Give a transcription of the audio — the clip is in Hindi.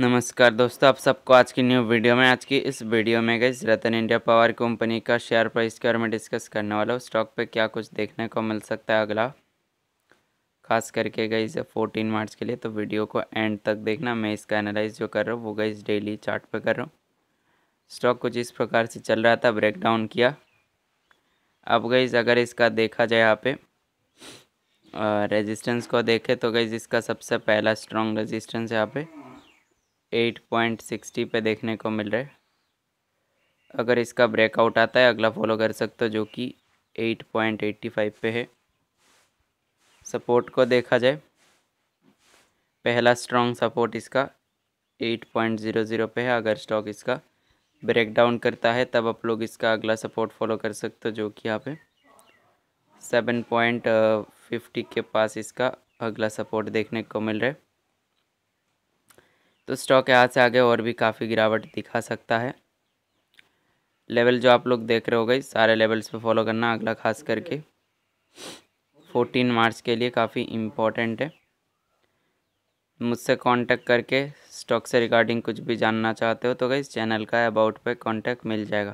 नमस्कार दोस्तों आप सबको आज की न्यू वीडियो में आज की इस वीडियो में गई रतन इंडिया पावर कंपनी का शेयर प्राइस के बारे में डिस्कस करने वाला हूँ स्टॉक पे क्या कुछ देखने को मिल सकता है अगला खास करके गई फोर्टीन मार्च के लिए तो वीडियो को एंड तक देखना मैं इसका एनालाइज जो कर रहा हूँ वो गई डेली चार्ट पे कर रहा हूँ स्टॉक कुछ इस प्रकार से चल रहा था ब्रेकडाउन किया अब गई अगर इसका देखा जाए यहाँ पे रेजिस्टेंस को देखें तो गई इसका सबसे पहला स्ट्रॉन्ग रेजिस्टेंस यहाँ पे एट पॉइंट सिक्सटी पे देखने को मिल रहा है अगर इसका ब्रेकआउट आता है अगला फॉलो कर सकते हो जो कि एट पॉइंट एट्टी फाइव पे है सपोर्ट को देखा जाए पहला स्ट्रॉन्ग सपोर्ट इसका एट पॉइंट ज़ीरो ज़ीरो पे है अगर स्टॉक इसका ब्रेकडाउन करता है तब आप लोग इसका अगला सपोर्ट फॉलो कर सकते हो जो कि यहाँ पे सेवन पॉइंट फिफ्टी के पास इसका अगला सपोर्ट देखने को मिल रहा है तो स्टॉक यहाँ से आगे और भी काफ़ी गिरावट दिखा सकता है लेवल जो आप लोग देख रहे हो गई सारे लेवल्स पे फॉलो करना अगला खास करके 14 मार्च के लिए काफ़ी इम्पोर्टेंट है मुझसे कांटेक्ट करके स्टॉक से रिगार्डिंग कुछ भी जानना चाहते हो तो गई चैनल का अबाउट पे कांटेक्ट मिल जाएगा